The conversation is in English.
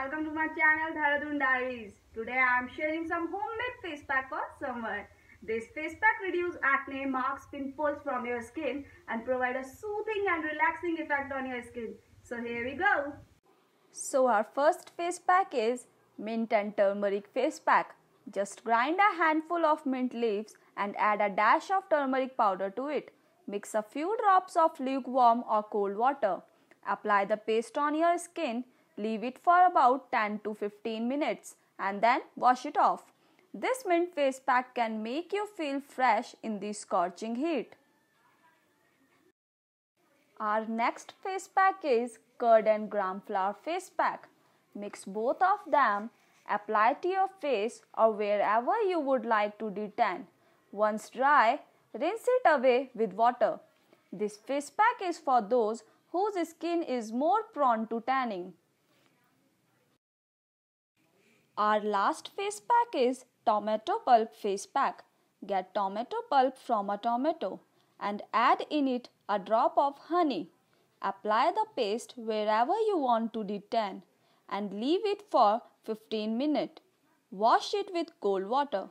welcome to my channel Dharadun Diaries. Today I am sharing some homemade face pack for summer. This face pack reduces acne, marks, pimples from your skin and provide a soothing and relaxing effect on your skin. So here we go. So our first face pack is mint and turmeric face pack. Just grind a handful of mint leaves and add a dash of turmeric powder to it. Mix a few drops of lukewarm or cold water. Apply the paste on your skin Leave it for about 10 to 15 minutes and then wash it off. This mint face pack can make you feel fresh in the scorching heat. Our next face pack is curd and gram flour face pack. Mix both of them, apply to your face or wherever you would like to detan. Once dry, rinse it away with water. This face pack is for those whose skin is more prone to tanning. Our last face pack is tomato pulp face pack. Get tomato pulp from a tomato and add in it a drop of honey. Apply the paste wherever you want to detain and leave it for 15 minutes. Wash it with cold water.